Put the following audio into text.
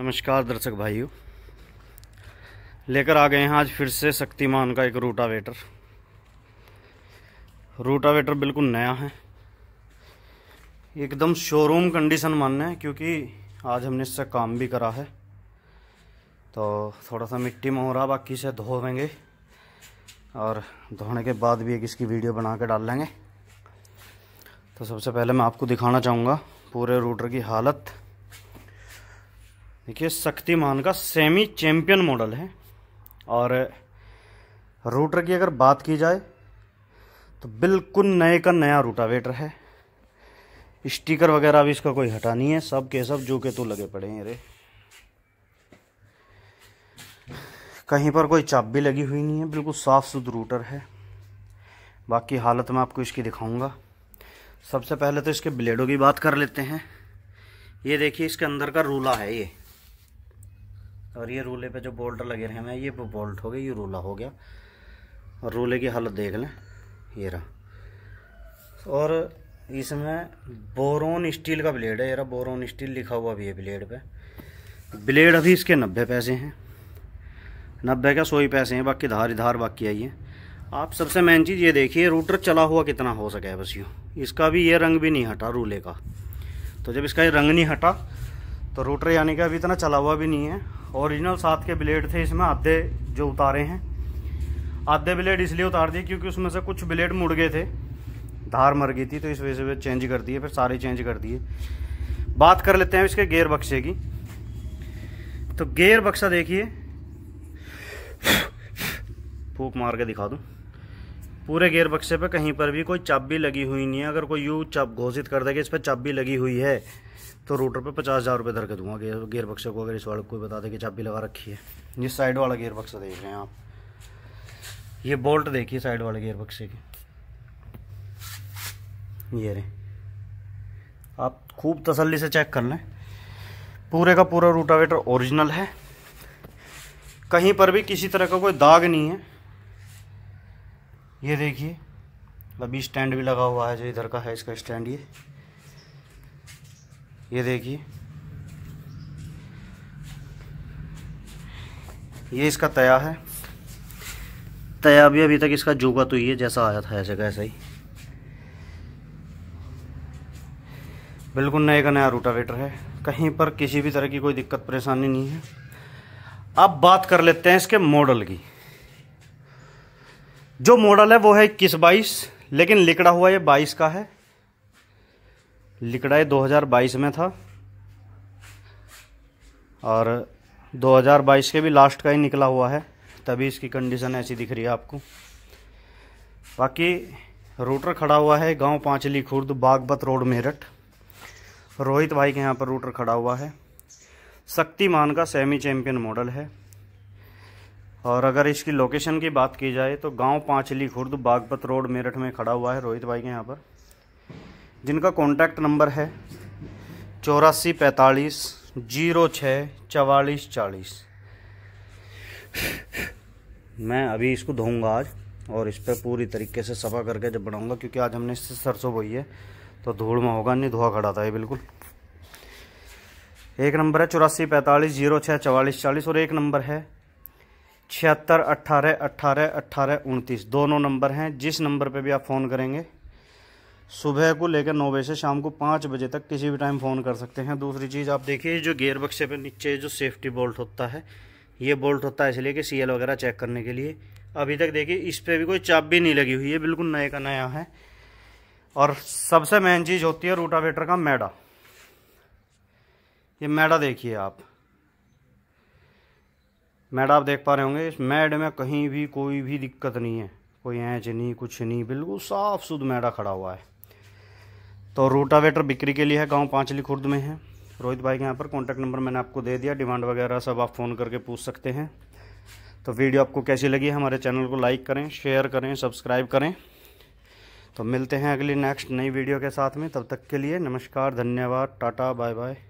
नमस्कार दर्शक भाइयों लेकर आ गए हैं आज फिर से शक्तिमान का एक रूटावेटर रूटावेटर बिल्कुल नया है एकदम शोरूम कंडीशन मानना है क्योंकि आज हमने इससे काम भी करा है तो थोड़ा सा मिट्टी में हो रहा बाकी से धोवेंगे और धोने के बाद भी एक इसकी वीडियो बना के डाल लेंगे तो सबसे पहले मैं आपको दिखाना चाहूँगा पूरे रूटर की हालत देखिए शक्तिमान का सेमी चैम्पियन मॉडल है और रूटर की अगर बात की जाए तो बिल्कुल नए का नया रूटावेटर है स्टिकर वगैरह भी इसका कोई हटा नहीं है सब के सब जो के तो लगे पड़े हैं अरे कहीं पर कोई चाप भी लगी हुई नहीं है बिल्कुल साफ़ सुथ रूटर है बाकी हालत मैं आपको इसकी दिखाऊंगा सबसे पहले तो इसके ब्लेडों की बात कर लेते हैं ये देखिए इसके अंदर का रूला है ये और ये रूले पे जो बोल्ट लगे रहे हैं ये बोल्ट हो गया ये रूला हो गया और रूले की हालत देख लें ये रहा और इसमें बोरोन स्टील का ब्लेड है ये रहा बोरोन स्टील लिखा हुआ भी है ब्लेड पे ब्लेड अभी इसके नब्बे पैसे हैं नब्बे का सौ ही पैसे हैं बाकी धार धार बाकी आई है आप सबसे मेन चीज़ ये देखिए रूटर चला हुआ कितना हो सका है बस यूँ इसका भी ये रंग भी नहीं हटा रूले का तो जब इसका ये रंग नहीं हटा तो रूटर यानी कि अभी इतना चला हुआ भी नहीं है ओरिजिनल साथ के ब्लेड थे इसमें आधे जो उतारे हैं आधे ब्लेड इसलिए उतार दिए क्योंकि उसमें से कुछ ब्लेड मुड़ गए थे धार मर गई थी तो इस वजह से चेंज कर दिए फिर सारे चेंज कर दिए बात कर लेते हैं इसके गेयर बक्से की तो गेयर बक्सा देखिए फूक मार के दिखा दूँ पूरे गेयर बक्से पे कहीं पर भी कोई चाबी लगी हुई नहीं है अगर कोई यू चाप घोषित कर देगा इस पर चाबी लगी हुई है तो रोटर पे पचास हज़ार रुपये धर के दूंगा गेयर गेयर बक्से को अगर इस वाले कोई बता दे कि चाबी लगा रखी है ये साइड वाला गेयर बक्सा देख रहे हैं आप ये बोल्ट देखिए साइड वाले गेयर बक्से की ये रे आप खूब तसल्ली से चेक कर लें पूरे का पूरा रूटावेटर ओरिजिनल है कहीं पर भी किसी तरह का कोई दाग नहीं है ये देखिए अभी स्टैंड भी लगा हुआ है जो इधर का है इसका स्टैंड ये ये देखिए ये इसका तया है तया भी अभी तक इसका जूगा तो ये जैसा आया था ऐसे का ऐसा ही बिल्कुल नए का नया रोटावेटर है कहीं पर किसी भी तरह की कोई दिक्कत परेशानी नहीं है अब बात कर लेते हैं इसके मॉडल की जो मॉडल है वो है इक्कीस बाईस लेकिन लिकड़ा हुआ ये बाईस का है लिकड़ा ये 2022 में था और 2022 के भी लास्ट का ही निकला हुआ है तभी इसकी कंडीशन ऐसी दिख रही है आपको बाकी रूटर खड़ा हुआ है गांव पांचली खुर्द बागबत रोड मेरठ रोहित भाई के यहाँ पर रूटर खड़ा हुआ है शक्तिमान का सेमी चैम्पियन मॉडल है और अगर इसकी लोकेशन की बात की जाए तो गांव पांचली खुर्द बागपत रोड मेरठ में खड़ा हुआ है रोहित भाई के यहाँ पर जिनका कॉन्टैक्ट नंबर है चौरासी पैंतालीस जीरो छः चवालीस चालीस मैं अभी इसको धोऊंगा आज और इस पर पूरी तरीके से सफ़ा करके जब बनाऊंगा क्योंकि आज हमने इससे सरसों बोई है तो धूल में होगा नहीं धुआं खड़ा था ये बिल्कुल एक नंबर है चौरासी पैंतालीस जीरो छः चवालीस चालीस और एक नंबर है छिहत्तर अट्ठारह अट्ठारह अट्ठारह उनतीस दोनों नंबर हैं जिस नंबर पे भी आप फ़ोन करेंगे सुबह को लेकर नौ बजे से शाम को पाँच बजे तक किसी भी टाइम फ़ोन कर सकते हैं दूसरी चीज़ आप देखिए जो गेयर बक्से पे नीचे जो सेफ्टी बोल्ट होता है ये बोल्ट होता है इसलिए कि सी वगैरह चेक करने के लिए अभी तक देखिए इस पर भी कोई चाप भी नहीं लगी हुई है बिल्कुल नए का नया है और सबसे मेन चीज़ होती है रूटावेटर का मैडा ये मैडा देखिए आप मैड आप देख पा रहे होंगे इस मैड में कहीं भी कोई भी दिक्कत नहीं है कोई ऐच नहीं कुछ नहीं बिल्कुल साफ सुध मैडा खड़ा हुआ है तो रोटावेटर बिक्री के लिए है गाँव पाँचली खुर्द में है रोहित भाई के यहाँ पर कॉन्टैक्ट नंबर मैंने आपको दे दिया डिमांड वगैरह सब आप फ़ोन करके पूछ सकते हैं तो वीडियो आपको कैसी लगी हमारे चैनल को लाइक करें शेयर करें सब्सक्राइब करें तो मिलते हैं अगली नेक्स्ट नई वीडियो के साथ में तब तक के लिए नमस्कार धन्यवाद टाटा बाय बाय